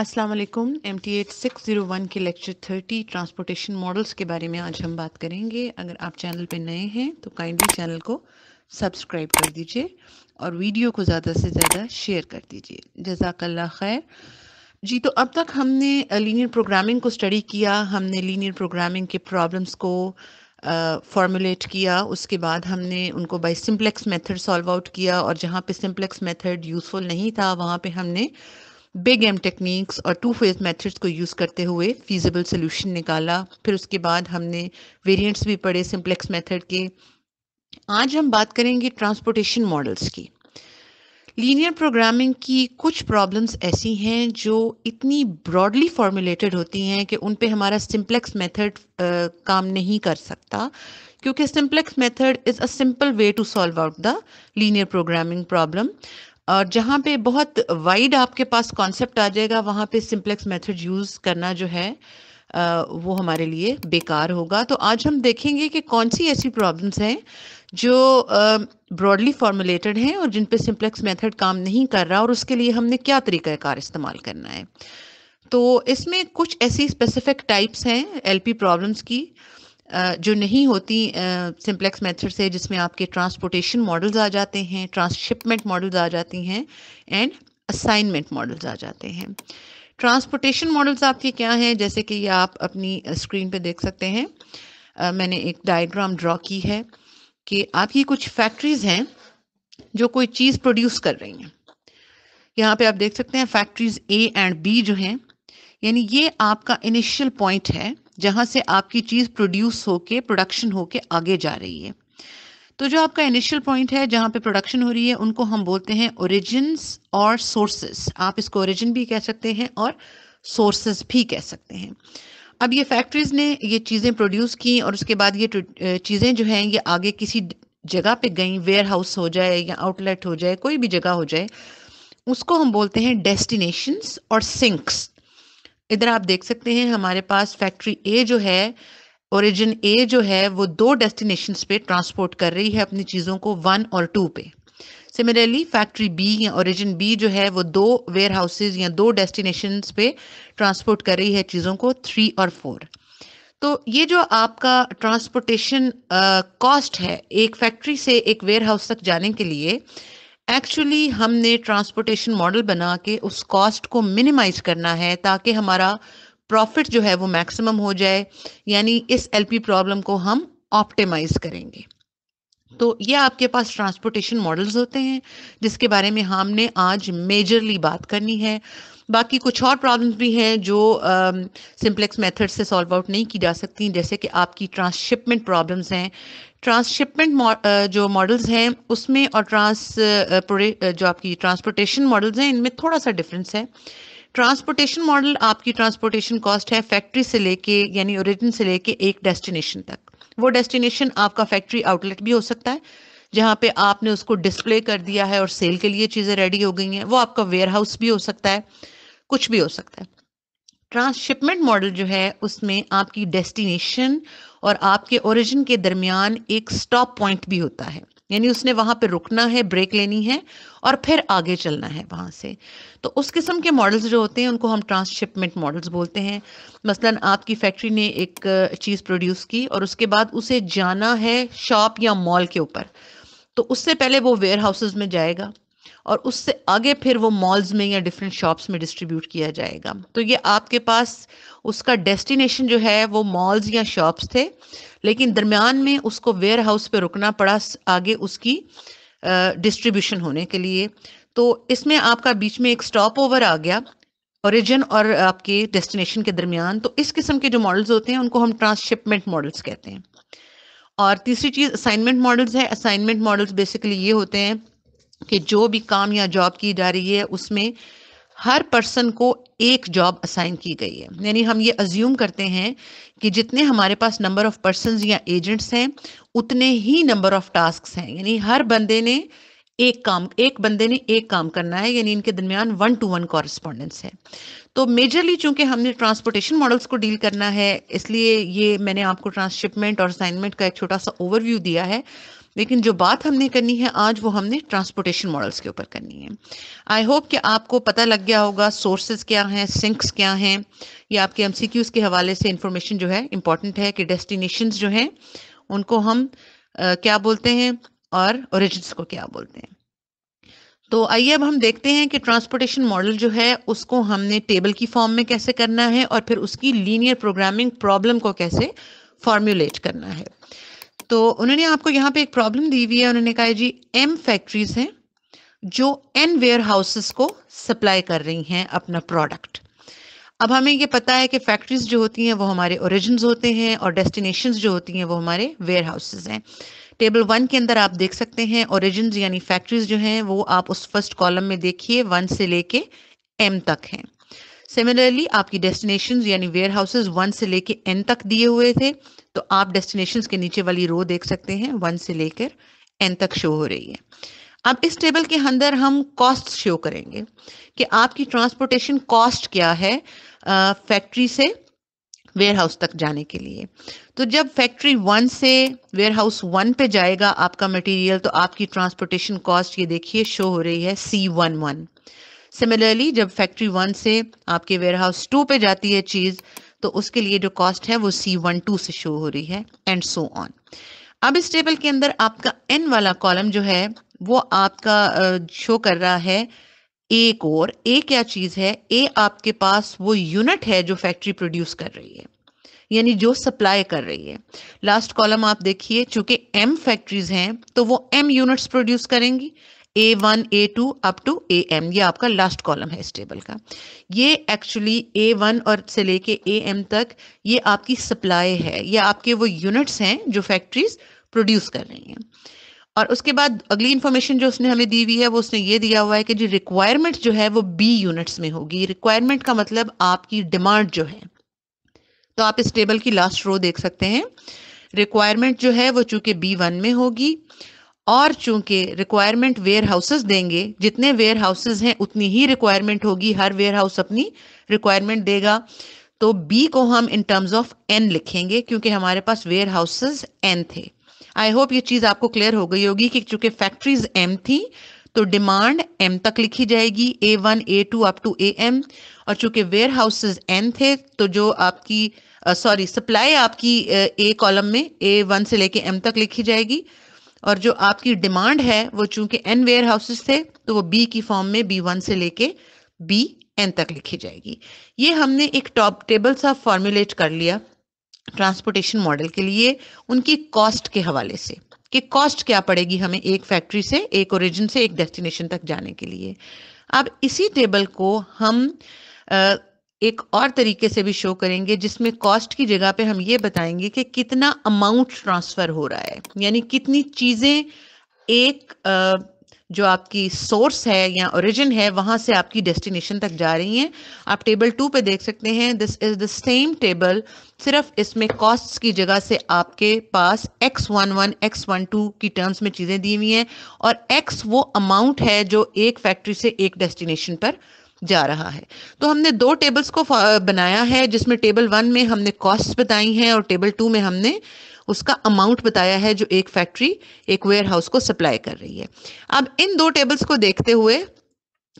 अस्सलाम वालेकुम M T eight six zero one के लेक्चर थर्टी ट्रांसपोर्टेशन मॉडल्स के बारे में आज हम बात करेंगे अगर आप चैनल पर नए हैं तो काइंडली चैनल को सब्सक्राइब कर दीजिए और वीडियो को ज़्यादा से ज़्यादा शेयर कर दीजिए जजाकल्ला खैर जी तो अब तक हमने लीनियर प्रोग्रामिंग को स्टडी किया हमने लीनियर प्रोग्रामिंग के प्रॉब्लम्स को फॉर्मुलेट uh, किया उसके बाद हमने उनको by simplex method solve out किया और जहाँ पे सिम्प्लेक्स मेथड यूज़फुल नहीं था वहाँ पे हमने uh, बिग एम टेक्निक्स और टू फेज मेथड्स को यूज़ करते हुए फीजिबल सोल्यूशन निकाला फिर उसके बाद हमने वेरिएंट्स भी पढ़े सिंप्लेक्स मेथड के आज हम बात करेंगे ट्रांसपोर्टेशन मॉडल्स की लीनियर प्रोग्रामिंग की कुछ प्रॉब्लम्स ऐसी हैं जो इतनी ब्रॉडली फॉर्मुलेटेड होती हैं कि उन पे हमारा सिंप्लेक्स मेथड काम नहीं कर सकता क्योंकि simplex method is a simple way to solve out the linear programming problem और जहाँ पे बहुत वाइड आपके पास कॉन्सेप्ट आ जाएगा वहाँ पे सिंप्लेक्स मेथड यूज़ करना जो है वो हमारे लिए बेकार होगा तो आज हम देखेंगे कि कौन सी ऐसी प्रॉब्लम्स हैं जो ब्रॉडली फॉर्मुलेटेड हैं और जिन पे सिंप्लेक्स मेथड काम नहीं कर रहा और उसके लिए हमने क्या तरीक़ाकार इस्तेमाल करना है तो इसमें कुछ ऐसी स्पेसिफिक टाइप्स हैं एलपी प्रॉब्लम्स की जो नहीं होती सिंप्लेक्स मेथड से जिसमें आपके ट्रांसपोर्टेशन मॉडल्स आ जाते हैं ट्रांसशिपमेंट मॉडल्स आ जाती हैं एंड असाइनमेंट मॉडल्स आ जाते हैं ट्रांसपोर्टेशन मॉडल्स आपके क्या हैं जैसे कि ये आप अपनी स्क्रीन पे देख सकते हैं आ, मैंने एक डायग्राम ड्रॉ की है कि आपकी कुछ फैक्ट्रीज हैं जो कोई चीज़ प्रोड्यूस कर रही हैं यहाँ पे आप देख सकते हैं फैक्ट्रीज ए एंड बी जो हैं यानी ये आपका इनिशियल पॉइंट है जहाँ से आपकी चीज़ प्रोड्यूस होके प्रोडक्शन होके आगे जा रही है तो जो आपका इनिशियल पॉइंट है जहाँ पे प्रोडक्शन हो रही है उनको हम बोलते हैं ओरिजिन और सोर्सेस आप इसको ओरिजिन भी कह सकते हैं और सोर्सेज भी कह सकते हैं अब ये फैक्ट्रीज़ ने ये चीज़ें प्रोड्यूस की और उसके बाद ये चीज़ें जो हैं ये आगे किसी जगह पे गई वेयर हाउस हो जाए या आउटलेट हो जाए कोई भी जगह हो जाए उसको हम बोलते हैं डेस्टिनेशंस और सिंक्स इधर आप देख सकते हैं हमारे पास फैक्ट्री ए जो है ओरिजिन ए जो है वो दो डेस्टिनेशंस पे ट्रांसपोर्ट कर रही है अपनी चीज़ों को वन और टू पे सिमिलरली फैक्ट्री बी या ओरिजिन बी जो है वो दो वेयर हाउसेज या दो डेस्टिनेशंस पे ट्रांसपोर्ट कर रही है चीज़ों को थ्री और फोर तो ये जो आपका ट्रांसपोर्टेशन कॉस्ट है एक फैक्ट्री से एक वेयर हाउस तक जाने के लिए एक्चुअली हमने ट्रांसपोर्टेशन मॉडल बना के उस कॉस्ट को मिनिमाइज करना है ताकि हमारा प्रॉफिट जो है वो मैक्सिमम हो जाए यानी इस एलपी प्रॉब्लम को हम ऑप्टिमाइज करेंगे तो ये आपके पास ट्रांसपोर्टेशन मॉडल्स होते हैं जिसके बारे में हमने आज मेजरली बात करनी है बाकी कुछ और प्रॉब्लम्स भी हैं जो सिंप्लेक्स uh, मेथड से सॉल्व आउट नहीं की जा सकती जैसे कि आपकी ट्रांसशिपमेंट प्रॉब्लम्स हैं ट्रांसशिपमेंट जो मॉडल्स हैं उसमें और ट्रांस जो आपकी ट्रांसपोर्टेशन मॉडल्स हैं इनमें थोड़ा सा डिफरेंस है ट्रांसपोर्टेशन मॉडल आपकी ट्रांसपोर्टेशन कॉस्ट है फैक्ट्री से लेके यानी ओरिजिन से लेके एक डेस्टिनेशन तक वो डेस्टिनेशन आपका फैक्ट्री आउटलेट भी हो सकता है जहाँ पे आपने उसको डिस्प्ले कर दिया है और सेल के लिए चीज़ें रेडी हो गई हैं वो आपका वेयर हाउस भी हो सकता है कुछ भी हो सकता है ट्रांसशिपमेंट मॉडल जो है उसमें आपकी डेस्टिनेशन और आपके ओरिजिन के दरमियान एक स्टॉप पॉइंट भी होता है यानी उसने वहां पे रुकना है ब्रेक लेनी है और फिर आगे चलना है वहाँ से तो उस किस्म के मॉडल्स जो होते हैं उनको हम ट्रांसशिपमेंट मॉडल्स बोलते हैं मसलन आपकी फैक्ट्री ने एक चीज़ प्रोड्यूस की और उसके बाद उसे जाना है शॉप या मॉल के ऊपर तो उससे पहले वो वेयर हाउसेज में जाएगा और उससे आगे फिर वो मॉल्स में या डिफरेंट शॉप्स में डिस्ट्रीब्यूट किया जाएगा तो ये आपके पास उसका डेस्टिनेशन जो है वो मॉल्स या शॉप्स थे लेकिन दरमियान में उसको वेयर हाउस पर रुकना पड़ा आगे उसकी डिस्ट्रीब्यूशन होने के लिए तो इसमें आपका बीच में एक स्टॉप ओवर आ गया ओरिजिन और आपके डेस्टिनेशन के दरमियान तो इस किस्म के जो मॉडल्स होते हैं उनको हम ट्रांसशिपमेंट मॉडल्स कहते हैं और तीसरी चीज़ असाइनमेंट मॉडल्स है असाइनमेंट मॉडल्स बेसिकली ये होते हैं कि जो भी काम या जॉब की जा रही है उसमें हर पर्सन को एक जॉब असाइन की गई है यानी हम ये अज्यूम करते हैं कि जितने हमारे पास नंबर ऑफ पर्सन या एजेंट्स हैं उतने ही नंबर ऑफ टास्क हैं यानी हर बंदे ने एक काम एक बंदे ने एक काम करना है यानी इनके दरमियान वन टू वन कॉरेस्पॉन्डेंस है तो मेजरली चूंकि हमने ट्रांसपोर्टेशन मॉडल्स को डील करना है इसलिए ये मैंने आपको ट्रांसशिपमेंट और असाइनमेंट का एक छोटा सा ओवरव्यू दिया है लेकिन जो बात हमने करनी है आज वो हमने ट्रांसपोर्टेशन मॉडल्स के ऊपर करनी है आई होप कि आपको पता लग गया होगा सोर्सेज क्या हैं सिंक्स क्या हैं या आपके एम के हवाले से इंफॉर्मेशन जो है इंपॉर्टेंट है कि डेस्टिनेशन जो हैं उनको हम आ, क्या बोलते हैं और ओरिजिन को क्या बोलते हैं तो आइए अब हम देखते हैं कि ट्रांसपोर्टेशन मॉडल जो है उसको हमने टेबल की फॉर्म में कैसे करना है और फिर उसकी लीनियर प्रोग्रामिंग प्रॉब्लम को कैसे फॉर्म्यूलेट करना है तो उन्होंने आपको यहाँ पे एक प्रॉब्लम दी हुई है उन्होंने कहा जी एम फैक्ट्रीज हैं जो एन वेयर हाउसेस को सप्लाई कर रही हैं अपना प्रोडक्ट अब हमें ये पता है कि फैक्ट्रीज जो होती हैं वो हमारे ओरिजिन होते हैं और डेस्टिनेशन जो होती हैं वो हमारे वेयर हाउसेज हैं टेबल वन के अंदर आप देख सकते हैं ओरिजिन यानी फैक्ट्रीज जो हैं वो आप उस फर्स्ट कॉलम में देखिए वन से लेके एम तक हैं सिमिलरली आपकी डेस्टिनेशन यानी वेयर हाउसेज वन से लेके एन तक दिए हुए थे तो आप डेस्टिनेशन के नीचे वाली रो देख सकते हैं वन से लेकर एन तक शो हो रही है अब इस टेबल के अंदर हम कॉस्ट शो करेंगे कि आपकी ट्रांसपोर्टेशन कॉस्ट क्या है फैक्ट्री से वेयर हाउस तक जाने के लिए तो जब फैक्ट्री वन से वेयर हाउस वन पे जाएगा आपका मटेरियल तो आपकी ट्रांसपोर्टेशन कॉस्ट ये देखिए शो हो रही है सी वन वन सिमिलरली जब फैक्ट्री वन से आपके वेयर हाउस टू पे जाती है चीज़ तो उसके लिए जो कॉस्ट है वो सी वन टू से शो हो रही है एंड सो ऑन अब इस टेबल के अंदर आपका एन वाला कॉलम जो है वो आपका शो कर रहा है ए कोर ए क्या चीज़ है ए आपके पास वो यूनिट है जो फैक्ट्री प्रोड्यूस कर रही है यानी जो सप्लाई कर रही है लास्ट कॉलम आप देखिए चूंकि एम फैक्ट्रीज हैं तो वो एम यूनिट्स प्रोड्यूस करेंगी A one A two up to A M ये आपका लास्ट कॉलम है इस टेबल का ये एक्चुअली ए वन और से लेके ए एम तक ये आपकी सप्लाई है ये आपके वो यूनिट्स हैं जो फैक्ट्रीज प्रोड्यूस कर रही हैं और उसके बाद अगली इन्फॉर्मेशन जो उसने हमें दी हुई है वो उसने ये दिया हुआ है कि जी रिक्वायरमेंट जो है वो बी यूनिट्स में होगी रिक्वायरमेंट का मतलब आपकी डिमांड जो है तो आप इस टेबल की लास्ट रो देख सकते हैं रिक्वायरमेंट जो है वो चूंकि बी वन में होगी और चूंकि रिक्वायरमेंट वेयर हाउसेज देंगे जितने वेयर हाउसेज हैं उतनी ही रिक्वायरमेंट होगी हर वेयर हाउस अपनी रिक्वायरमेंट देगा तो बी को हम इन टर्म्स ऑफ एन लिखेंगे क्योंकि हमारे पास वेयर हाउसेज एन थे आई होप ये चीज आपको क्लियर हो गई होगी कि चूंकि फैक्ट्रीज एम थी तो डिमांड एम तक लिखी जाएगी A one A two up to A M और चूंकि वेयर हाउसेज एन थे तो जो आपकी सॉरी सप्लाई आपकी ए कॉलम में ए वन से लेके एम तक लिखी जाएगी और जो आपकी डिमांड है वो चूंकि एन वेयर हाउसेस थे तो वो बी की फॉर्म में बी वन से लेके बी एन तक लिखी जाएगी ये हमने एक टॉप टेबल सा फॉर्मुलेट कर लिया ट्रांसपोर्टेशन मॉडल के लिए उनकी कॉस्ट के हवाले से कि कॉस्ट क्या पड़ेगी हमें एक फैक्ट्री से एक ओरिजिन से एक डेस्टिनेशन तक जाने के लिए अब इसी टेबल को हम एक और तरीके से भी शो करेंगे जिसमें कॉस्ट की जगह पे हम ये बताएंगे कि कितना अमाउंट ट्रांसफर हो रहा है यानी कितनी चीजें एक जो आपकी सोर्स है या ओरिजिन है वहां से आपकी डेस्टिनेशन तक जा रही हैं आप टेबल टू पे देख सकते हैं this is the same table सिर्फ इसमें कॉस्ट की जगह से आपके पास X one one X one two की टर्म्स में चीज़ें दी हुई हैं और एक्स वो अमाउंट है जो एक फैक्ट्री से एक डेस्टिनेशन पर जा रहा है तो हमने दो टेबल्स को बनाया है जिसमें टेबल वन में हमने कॉस्ट बताई हैं और टेबल टू में हमने उसका अमाउंट बताया है जो एक फैक्ट्री एक वेयर हाउस को सप्लाई कर रही है अब इन दो टेबल्स को देखते हुए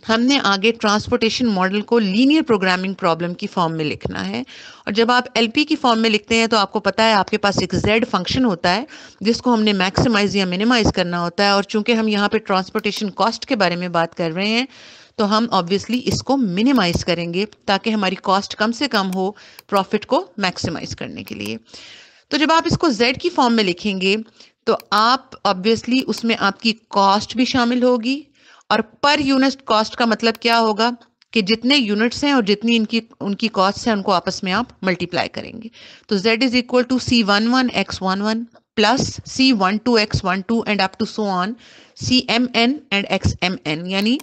हमने आगे ट्रांसपोर्टेशन मॉडल को लीनियर प्रोग्रामिंग प्रॉब्लम की फॉर्म में लिखना है और जब आप एलपी की फॉर्म में लिखते हैं तो आपको पता है आपके पास एक जेड फंक्शन होता है जिसको हमने मैक्सिमाइज या मिनिमाइज करना होता है और चूंकि हम यहाँ पे ट्रांसपोर्टेशन कॉस्ट के बारे में बात कर रहे हैं तो हम ऑब्वियसली इसको मिनिमाइज करेंगे ताकि हमारी कॉस्ट कम से कम हो प्रॉफिट को मैक्सिमाइज करने के लिए तो जब आप इसको जेड की फॉर्म में लिखेंगे तो आप ऑब्वियसली उसमें आपकी कॉस्ट भी शामिल होगी और पर यूनिट कॉस्ट का मतलब क्या होगा कि जितने यूनिट्स हैं और जितनी इनकी उनकी कॉस्ट है उनको आपस में आप मल्टीप्लाई करेंगे तो z is equal to C one one X one one plus C one two X one two and up to so on C M N and X M N यानी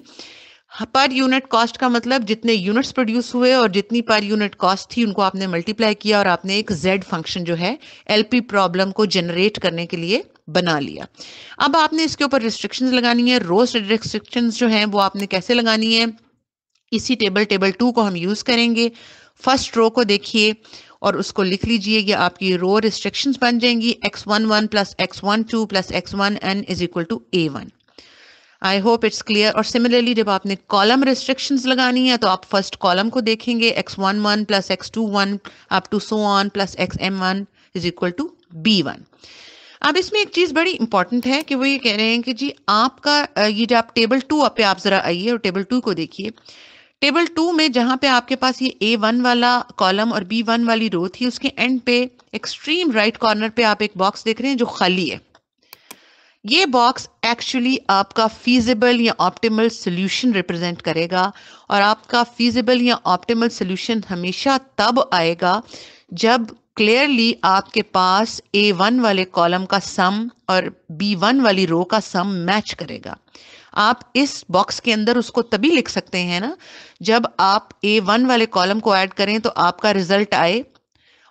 पर unit cost का मतलब जितने units produce हुए और जितनी per unit cost थी उनको आपने मल्टीप्लाई किया और आपने एक जेड फंक्शन जो है एलपी प्रॉब्लम को जनरेट करने के लिए बना लिया अब आपने इसके ऊपर रिस्ट्रिक्शंस लगानी है रोज रिस्ट्रिक्शंस जो हैं वो आपने कैसे लगानी है इसी टेबल टेबल टू को हम यूज़ करेंगे फर्स्ट रो को देखिए और उसको लिख लीजिए कि आपकी रो रिस्ट्रिक्शंस बन जाएंगी X one one plus X one two plus X one N is equal to A one I hope it's clear और सिमिलरली जब आपने कॉलम रिस्ट्रिक्शन लगानी है तो आप फर्स्ट कॉलम को देखेंगे X one one plus X two one up to so one plus X M one is equal to B one अब इसमें एक चीज़ बड़ी इंपॉर्टेंट है कि वो ये कह रहे हैं कि जी आपका ये जो आप टेबल टू पे आप ज़रा आइए और टेबल टू को देखिए टेबल टू में जहाँ पे आपके पास ये ए वन वाला कॉलम और बी वन वाली रो थी उसके एंड पे एक्सट्रीम राइट कॉर्नर पे आप एक बॉक्स देख रहे हैं जो खाली है ये बॉक्स एक्चुअली आपका फीजिबल या ऑप्टिमल सोल्यूशन रिप्रेजेंट करेगा और आपका फीजिबल या ऑप्टिमल सोल्यूशन हमेशा तब आएगा जब क्लियरली आपके पास ए वन वाले कॉलम का सम और बी वन वाली रो का सम मैच करेगा आप इस बॉक्स के अंदर उसको तभी लिख सकते हैं ना जब आप ए वन वाले कॉलम को ऐड करें तो आपका रिजल्ट आए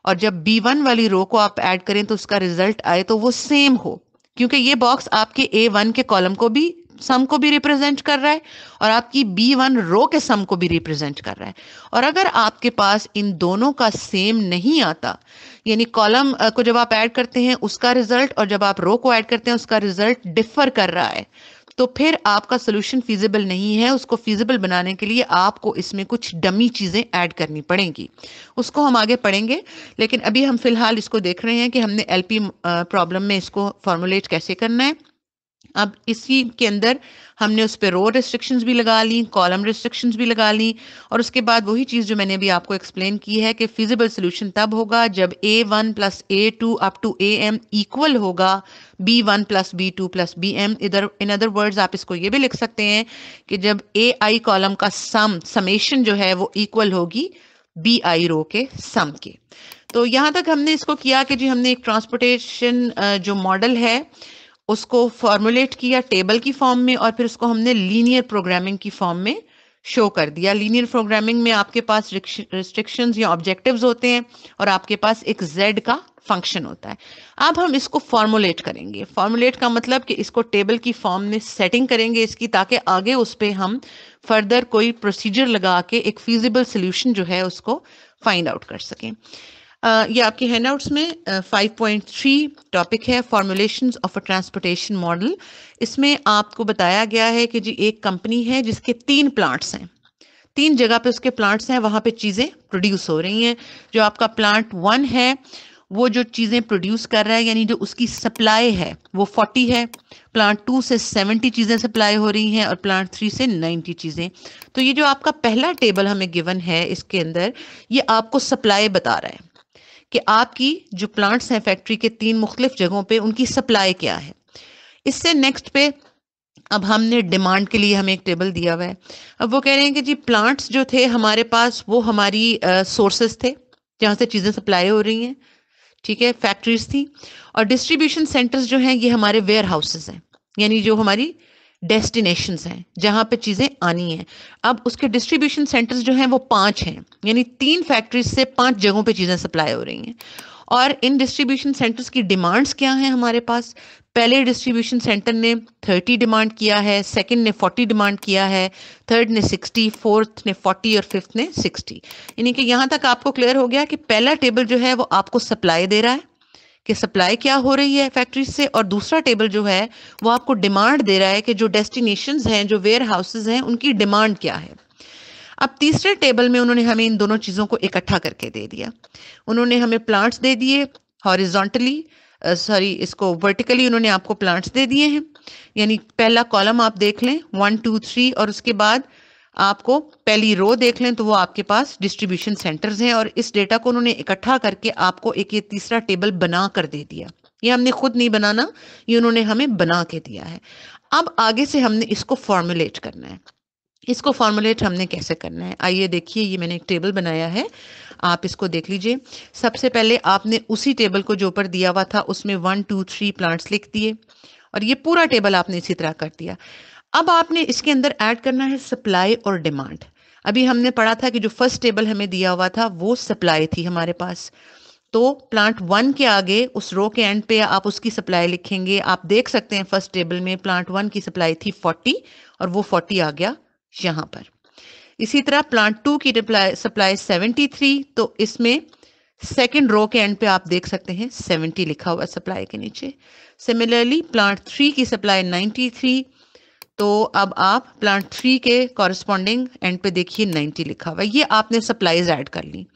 और जब बी वन वाली रो को आप ऐड करें तो उसका रिजल्ट आए तो वो सेम हो क्योंकि ये बॉक्स आपके ए वन के कॉलम को भी सम को भी रिप्रेजेंट कर रहा है और आपकी बी वन रो के सम को भी रिप्रेजेंट कर रहा है और अगर आपके पास इन दोनों का सेम नहीं आता यानी कॉलम को जब आप ऐड करते हैं उसका रिजल्ट और जब आप रो को ऐड करते हैं उसका रिजल्ट डिफर कर रहा है तो फिर आपका सोल्यूशन फिजिबल नहीं है उसको फिजिबल बनाने के लिए आपको इसमें कुछ डमी चीज़ें ऐड करनी पड़ेंगी उसको हम आगे पढ़ेंगे लेकिन अभी हम फिलहाल इसको देख रहे हैं कि हमने एलपी प्रॉब्लम में इसको फॉर्मुलेट कैसे करना है अब इसी के अंदर हमने उस पर रो रिस्ट्रिक्शन भी लगा ली कॉलम रिस्ट्रिक्शन भी लगा ली और उसके बाद वही चीज़ जो मैंने अभी आपको एक्सप्लेन की है कि फिजिबल सोल्यूशन तब होगा जब A one plus A two up to A M equal होगा B one plus B two plus B M इधर इन अदर वर्ड्स आप इसको ये भी लिख सकते हैं कि जब ए आई कॉलम का सम समेशन जो है वो इक्वल होगी बी आई रो के सम के तो यहाँ तक हमने इसको किया कि जी हमने एक ट्रांसपोर्टेशन जो मॉडल है उसको फॉर्मुलेट किया टेबल की फॉर्म में और फिर उसको हमने लीनियर प्रोग्रामिंग की फॉर्म में शो कर दिया लीनियर प्रोग्रामिंग में आपके पास रिस्ट्रिक्शन या ऑब्जेक्टिव होते हैं और आपके पास एक जेड का फंक्शन होता है अब हम इसको फॉर्मुलेट करेंगे फॉर्मुलेट का मतलब कि इसको टेबल की फॉर्म में सेटिंग करेंगे इसकी ताकि आगे उस पर हम फर्दर कोई प्रोसीजर लगा के एक फीजिबल सोल्यूशन जो है उसको फाइंड आउट कर सकें ये आपके हैंडआउट्स में फाइव पॉइंट थ्री टॉपिक है formulation of a transportation model इसमें आपको बताया गया है कि जी एक कंपनी है जिसके तीन प्लांट्स हैं तीन जगह पे उसके प्लांट्स हैं वहाँ पे चीज़ें प्रोड्यूस हो रही हैं जो आपका प्लांट वन है वो जो चीज़ें प्रोड्यूस कर रहा है यानी जो उसकी सप्लाई है वो फोर्टी है प्लांट टू से सेवेंटी चीज़ें सप्लाई हो रही हैं और प्लांट थ्री से नाइन्टी चीज़ें तो ये जो आपका पहला टेबल हमें गिवन है इसके अंदर ये आपको सप्लाई बता रहा है कि आपकी जो प्लांट्स हैं फैक्ट्री के तीन मुख्तलिफ जगहों पे उनकी सप्लाई क्या है इससे नेक्स्ट पे अब हमने डिमांड के लिए हमें एक टेबल दिया हुआ है अब वो कह रहे हैं कि जी प्लांट्स जो थे हमारे पास वो हमारी सोर्सेस थे जहाँ से चीज़ें सप्लाई हो रही हैं ठीक है फैक्ट्रीज थी और डिस्ट्रीब्यूशन सेंटर्स जो हैं ये हमारे वेयर हाउसेज हैं यानी जो हमारी डेस्टिनेशन हैं जहां पे चीज़ें आनी हैं अब उसके डिस्ट्रीब्यूशन सेंटर्स जो हैं वो पांच हैं यानी तीन फैक्ट्रीज से पांच जगहों पे चीज़ें सप्लाई हो रही हैं और इन डिस्ट्रीब्यूशन सेंटर्स की डिमांड्स क्या हैं हमारे पास पहले डिस्ट्रीब्यूशन सेंटर ने 30 डिमांड किया है सेकंड ने 40 डिमांड किया है थर्ड ने 60 फोर्थ ने 40 और फिफ्थ ने 60 यानी कि यहाँ तक आपको क्लियर हो गया कि पहला टेबल जो है वो आपको सप्लाई दे रहा है कि सप्लाई क्या हो रही है फैक्ट्री से और दूसरा टेबल जो है वो आपको डिमांड दे रहा है कि जो डेस्टिनेशन हैं जो वेयर हाउसेज हैं उनकी डिमांड क्या है अब तीसरे टेबल में उन्होंने हमें इन दोनों चीज़ों को इकट्ठा करके दे दिया उन्होंने हमें प्लांट्स दे दिए हॉरिजोंटली सॉरी इसको वर्टिकली उन्होंने आपको प्लांट्स दे दिए हैं यानी पहला कॉलम आप देख लें वन टू थ्री और उसके बाद आपको पहली रो देख लें तो वो आपके पास डिस्ट्रीब्यूशन सेंटर्स हैं और इस डेटा को उन्होंने इकट्ठा करके आपको एक ये तीसरा टेबल बना कर दे दिया ये हमने खुद नहीं बनाना ये उन्होंने हमें बना के दिया है अब आगे से हमने इसको फॉर्मुलेट करना है इसको फॉर्मुलेट हमने कैसे करना है आइए देखिए ये मैंने एक टेबल बनाया है आप इसको देख लीजिए सबसे पहले आपने उसी टेबल को जो ऊपर दिया हुआ था उसमें वन टू थ्री प्लांट्स लिख दिए और ये पूरा टेबल आपने इसी तरह कर दिया अब आपने इसके अंदर ऐड करना है सप्लाई और डिमांड अभी हमने पढ़ा था कि जो फर्स्ट टेबल हमें दिया हुआ था वो सप्लाई थी हमारे पास तो प्लांट वन के आगे उस रो के एंड पे आप उसकी सप्लाई लिखेंगे आप देख सकते हैं फर्स्ट टेबल में प्लांट वन की सप्लाई थी फोर्टी और वो फोर्टी आ गया यहां पर इसी तरह प्लांट टू की सप्लाई सेवेंटी थ्री तो इसमें सेकेंड रो के एंड पे आप देख सकते हैं सेवेंटी लिखा हुआ सप्लाई के नीचे सिमिलरली प्लांट थ्री की सप्लाई नाइनटी थ्री तो अब आप प्लांट थ्री के कॉरस्पॉन्डिंग एंड पे देखिए 90 लिखा हुआ ये आपने सप्लाईज ऐड कर ली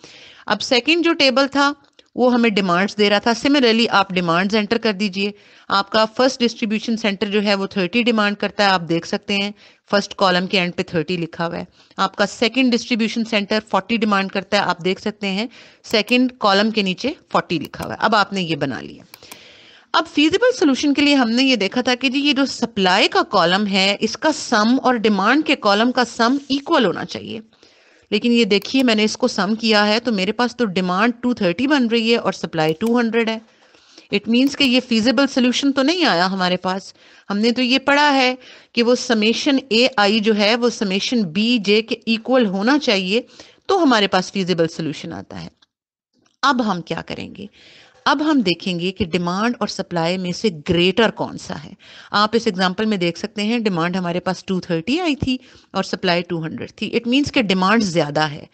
अब सेकंड जो टेबल था वो हमें डिमांड्स दे रहा था सिमिलरली आप डिमांड्स एंटर कर दीजिए आपका फर्स्ट डिस्ट्रीब्यूशन सेंटर जो है वो 30 डिमांड करता है आप देख सकते हैं फर्स्ट कॉलम के एंड पे 30 लिखा हुआ है आपका सेकंड डिस्ट्रीब्यूशन सेंटर 40 डिमांड करता है आप देख सकते हैं सेकंड कॉलम के नीचे 40 लिखा हुआ है अब आपने ये बना लिया अब फीजिबल सोल्यूशन के लिए हमने ये देखा था कि जी ये जो सप्लाई का कॉलम है इसका सम और डिमांड के कॉलम का सम इक्वल होना चाहिए लेकिन ये देखिए मैंने इसको सम किया है तो मेरे पास तो डिमांड 230 बन रही है और सप्लाई 200 है इट मीन्स कि ये फीजिबल सोल्यूशन तो नहीं आया हमारे पास हमने तो ये पढ़ा है कि वो समेशन ए आई जो है वो समेशन बी जे के इक्वल होना चाहिए तो हमारे पास फीजिबल सोल्यूशन आता है अब हम क्या करेंगे अब हम देखेंगे कि डिमांड और सप्लाई में से ग्रेटर कौन सा है आप इस एग्जाम्पल में देख सकते हैं डिमांड हमारे पास 230 आई थी और सप्लाई 200 थी इट मींस कि डिमांड ज़्यादा है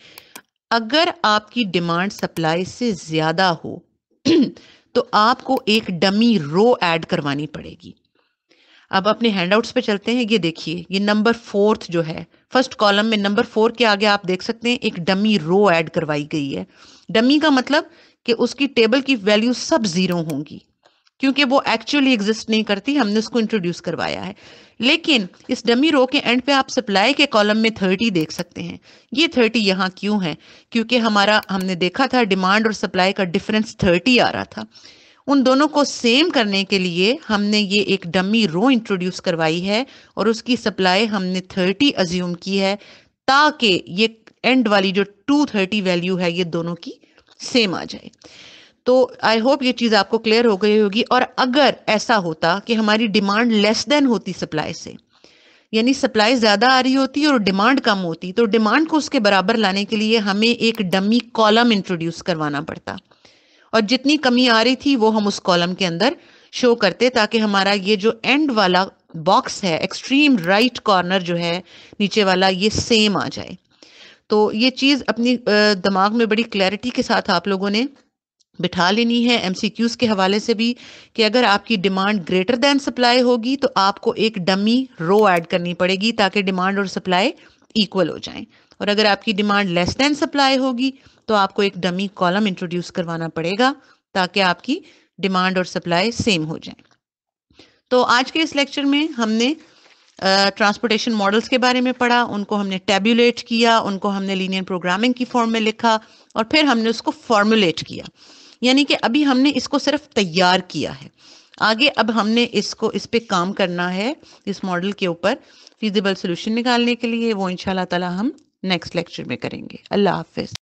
अगर आपकी डिमांड सप्लाई से ज़्यादा हो तो आपको एक डमी रो ऐड करवानी पड़ेगी अब अपने हैंडआउट्स पे चलते हैं ये देखिए ये नंबर फोर्थ जो है फर्स्ट कॉलम में नंबर फोर के आगे आप देख सकते हैं एक डमी रो ऐड करवाई गई है डमी का मतलब कि उसकी टेबल की वैल्यू सब ज़ीरो होंगी क्योंकि वो एक्चुअली एग्जिस्ट नहीं करती हमने उसको इंट्रोड्यूस करवाया है लेकिन इस डमी रो के एंड पे आप सप्लाई के कॉलम में थर्टी देख सकते हैं ये थर्टी यहाँ क्यों है क्योंकि हमारा हमने देखा था डिमांड और सप्लाई का डिफरेंस थर्टी आ रहा था उन दोनों को सेम करने के लिए हमने ये एक डमी रो इंट्रोड्यूस करवाई है और उसकी सप्लाई हमने थर्टी अज्यूम की है ताकि ये एंड वाली जो टू थर्टी वैल्यू है ये दोनों की सेम आ जाए तो आई होप ये चीज़ आपको क्लियर हो गई होगी और अगर ऐसा होता कि हमारी डिमांड लेस देन होती सप्लाई से यानी सप्लाई ज़्यादा आ रही होती और डिमांड कम होती तो डिमांड को उसके बराबर लाने के लिए हमें एक डमी कॉलम इंट्रोड्यूस करवाना पड़ता और जितनी कमी आ रही थी वो हम उस कॉलम के अंदर शो करते ताकि हमारा ये जो एंड वाला बॉक्स है एक्सट्रीम राइट कॉर्नर जो है नीचे वाला ये सेम आ जाए तो ये चीज़ अपनी दिमाग में बड़ी क्लैरिटी के साथ आप लोगों ने बिठा लेनी है एम के हवाले से भी कि अगर आपकी डिमांड ग्रेटर दैन सप्लाई होगी तो आपको एक डमी रो ऐड करनी पड़ेगी ताकि डिमांड और सप्लाई इक्वल हो जाएं और अगर आपकी डिमांड लेस दैन सप्लाई होगी तो आपको एक डमी कॉलम इंट्रोड्यूस करवाना पड़ेगा ताकि आपकी डिमांड और सप्लाई सेम हो जाए तो आज के इस लेक्चर में हमने ट्रांसपोर्टेशन मॉडल्स के बारे में पढ़ा उनको हमने टेब्यूलेट किया उनको हमने लीनियर प्रोग्रामिंग की फॉर्म में लिखा और फिर हमने उसको फॉर्मुलेट किया यानी कि अभी हमने इसको सिर्फ तैयार किया है आगे अब हमने इसको इस पर काम करना है इस मॉडल के ऊपर फिजिबल सोल्यूशन निकालने के लिए वो इन शाह हम नेक्स्ट लेक्चर में करेंगे अल्लाह हाफिज